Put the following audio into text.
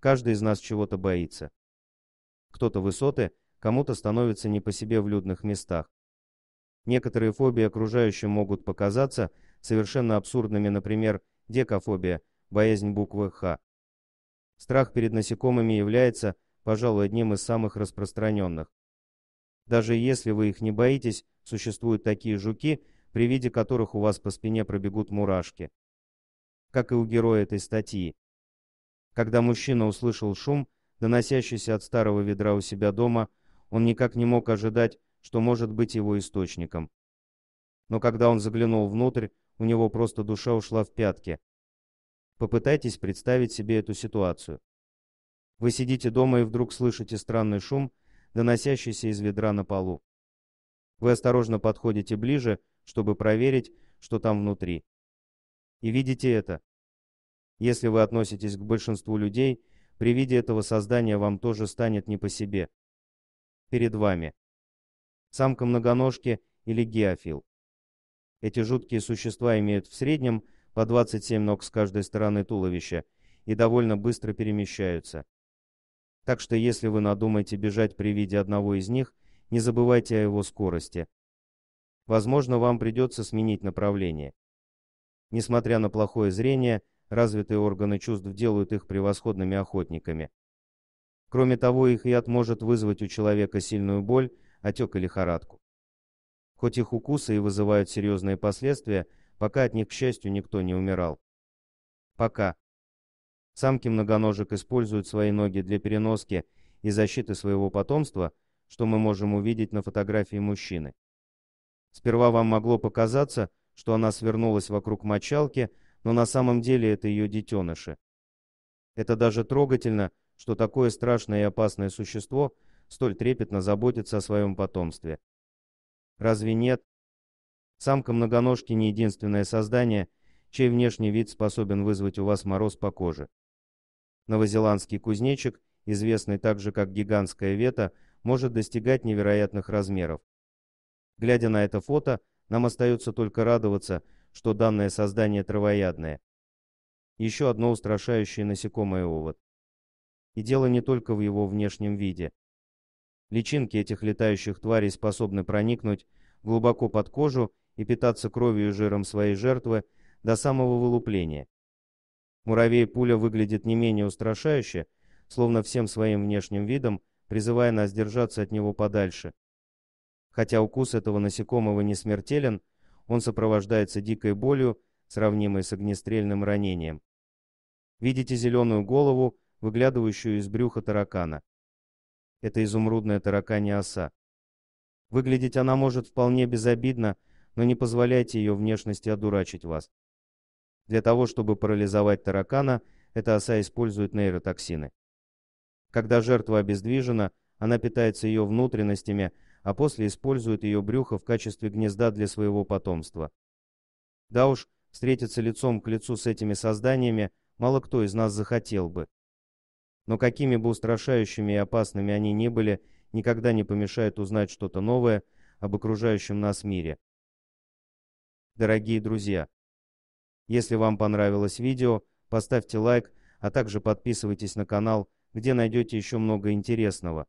Каждый из нас чего-то боится. Кто-то высоты, кому-то становится не по себе в людных местах. Некоторые фобии окружающим могут показаться совершенно абсурдными, например, декофобия, боязнь буквы «Х». Страх перед насекомыми является, пожалуй, одним из самых распространенных. Даже если вы их не боитесь, существуют такие жуки, при виде которых у вас по спине пробегут мурашки. Как и у героя этой статьи. Когда мужчина услышал шум, доносящийся от старого ведра у себя дома, он никак не мог ожидать, что может быть его источником. Но когда он заглянул внутрь, у него просто душа ушла в пятки. Попытайтесь представить себе эту ситуацию. Вы сидите дома и вдруг слышите странный шум, доносящийся из ведра на полу. Вы осторожно подходите ближе, чтобы проверить, что там внутри. И видите это. Если вы относитесь к большинству людей, при виде этого создания вам тоже станет не по себе. Перед вами. Самка многоножки или геофил. Эти жуткие существа имеют в среднем по 27 ног с каждой стороны туловища и довольно быстро перемещаются. Так что если вы надумаете бежать при виде одного из них, не забывайте о его скорости. Возможно, вам придется сменить направление. Несмотря на плохое зрение, развитые органы чувств делают их превосходными охотниками. Кроме того, их яд может вызвать у человека сильную боль, отек и лихорадку. Хоть их укусы и вызывают серьезные последствия, пока от них, к счастью, никто не умирал. Пока. Самки многоножек используют свои ноги для переноски и защиты своего потомства, что мы можем увидеть на фотографии мужчины. Сперва вам могло показаться, что она свернулась вокруг мочалки, но на самом деле это ее детеныши. Это даже трогательно, что такое страшное и опасное существо столь трепетно заботится о своем потомстве. Разве нет? Самка многоножки не единственное создание, чей внешний вид способен вызвать у вас мороз по коже. Новозеландский кузнечик, известный также как гигантская вета, может достигать невероятных размеров. Глядя на это фото, нам остается только радоваться, что данное создание травоядное. Еще одно устрашающее насекомое овод. И дело не только в его внешнем виде. Личинки этих летающих тварей способны проникнуть глубоко под кожу и питаться кровью и жиром своей жертвы до самого вылупления. Муравей-пуля выглядит не менее устрашающе, словно всем своим внешним видом призывая нас держаться от него подальше. Хотя укус этого насекомого не смертелен, он сопровождается дикой болью, сравнимой с огнестрельным ранением. Видите зеленую голову, выглядывающую из брюха таракана. Это изумрудная тараканья оса. Выглядеть она может вполне безобидно, но не позволяйте ее внешности одурачить вас. Для того, чтобы парализовать таракана, эта оса использует нейротоксины. Когда жертва обездвижена, она питается ее внутренностями, а после использует ее брюхо в качестве гнезда для своего потомства. Да уж, встретиться лицом к лицу с этими созданиями мало кто из нас захотел бы. Но какими бы устрашающими и опасными они ни были, никогда не помешает узнать что-то новое об окружающем нас мире. Дорогие друзья, если вам понравилось видео, поставьте лайк, а также подписывайтесь на канал, где найдете еще много интересного.